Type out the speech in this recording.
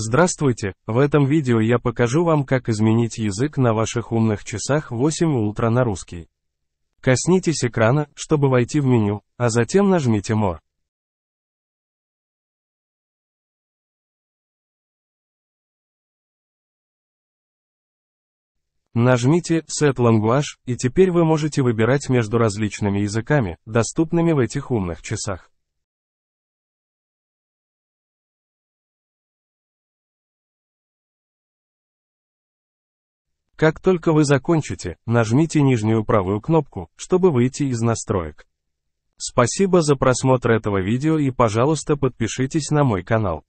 Здравствуйте, в этом видео я покажу вам как изменить язык на ваших умных часах 8 Ultra на русский. Коснитесь экрана, чтобы войти в меню, а затем нажмите More. Нажмите Set Language, и теперь вы можете выбирать между различными языками, доступными в этих умных часах. Как только вы закончите, нажмите нижнюю правую кнопку, чтобы выйти из настроек. Спасибо за просмотр этого видео и пожалуйста подпишитесь на мой канал.